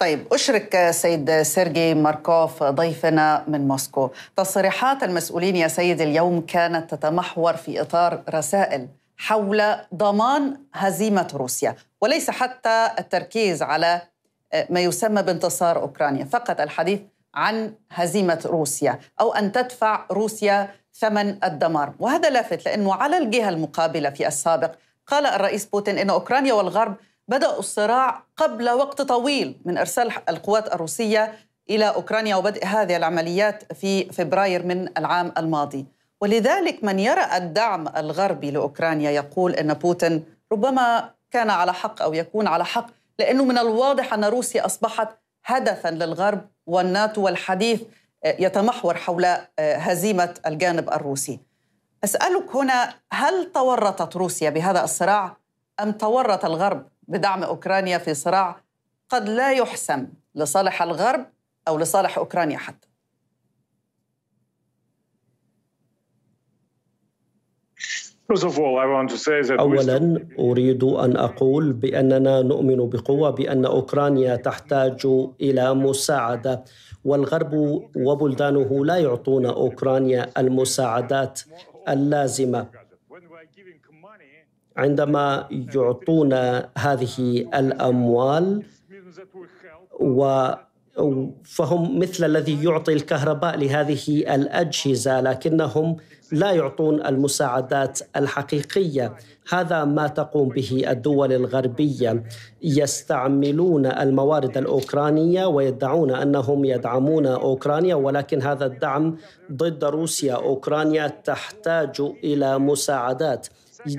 طيب أشرك سيد سيرجي ماركوف ضيفنا من موسكو تصريحات المسؤولين يا سيد اليوم كانت تتمحور في إطار رسائل حول ضمان هزيمة روسيا وليس حتى التركيز على آه، ما يسمى بانتصار أوكرانيا فقط الحديث عن هزيمة روسيا أو أن تدفع روسيا ثمن الدمار وهذا لافت لأنه على الجهة المقابلة في السابق قال الرئيس بوتين أن أوكرانيا والغرب بدأوا الصراع قبل وقت طويل من إرسال القوات الروسية إلى أوكرانيا وبدء هذه العمليات في فبراير من العام الماضي ولذلك من يرى الدعم الغربي لأوكرانيا يقول أن بوتين ربما كان على حق أو يكون على حق لأنه من الواضح أن روسيا أصبحت هدفا للغرب والناتو والحديث آه، يتمحور حول آه، هزيمة الجانب الروسي أسألك هنا هل تورطت روسيا بهذا الصراع أم تورط الغرب بدعم اوكرانيا في صراع قد لا يحسم لصالح الغرب او لصالح اوكرانيا حتى. اولا اريد ان اقول باننا نؤمن بقوه بان اوكرانيا تحتاج الى مساعده والغرب وبلدانه لا يعطون اوكرانيا المساعدات اللازمه عندما يعطون هذه الأموال و فهم مثل الذي يعطي الكهرباء لهذه الأجهزة لكنهم لا يعطون المساعدات الحقيقية هذا ما تقوم به الدول الغربية يستعملون الموارد الأوكرانية ويدعون أنهم يدعمون أوكرانيا ولكن هذا الدعم ضد روسيا أوكرانيا تحتاج إلى مساعدات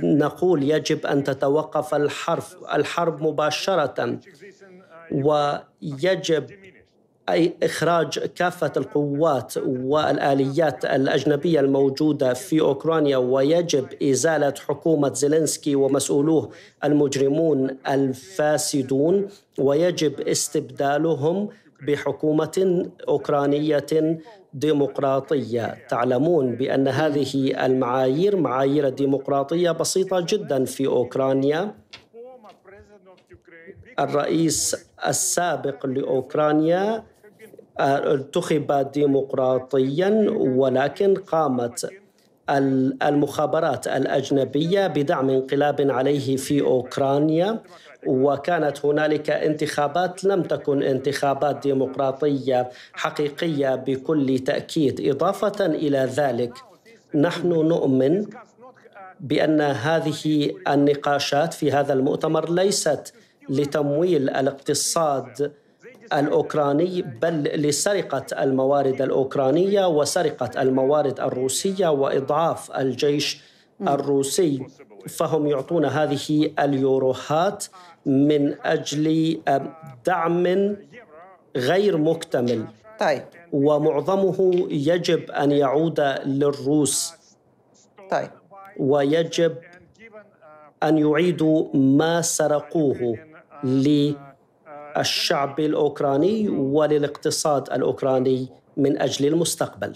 نقول يجب أن تتوقف الحرب الحرب مباشرة ويجب أي إخراج كافة القوات والآليات الأجنبية الموجودة في أوكرانيا ويجب إزالة حكومة زيلينسكي ومسؤولوه المجرمون الفاسدون ويجب استبدالهم بحكومة أوكرانية ديمقراطية تعلمون بأن هذه المعايير معايير الديمقراطية بسيطة جدا في أوكرانيا الرئيس السابق لأوكرانيا انتخب آه، ديمقراطيا ولكن قامت المخابرات الأجنبية بدعم انقلاب عليه في أوكرانيا وكانت هنالك انتخابات لم تكن انتخابات ديمقراطية حقيقية بكل تأكيد إضافة إلى ذلك نحن نؤمن بأن هذه النقاشات في هذا المؤتمر ليست لتمويل الاقتصاد الأوكراني بل لسرقة الموارد الأوكرانية وسرقة الموارد الروسية وإضعاف الجيش الروسي فهم يعطون هذه اليوروهات من أجل دعم غير مكتمل طيب ومعظمه يجب أن يعود للروس طيب ويجب أن يعيدوا ما سرقوه للروس الشعب الاوكراني وللاقتصاد الاوكراني من اجل المستقبل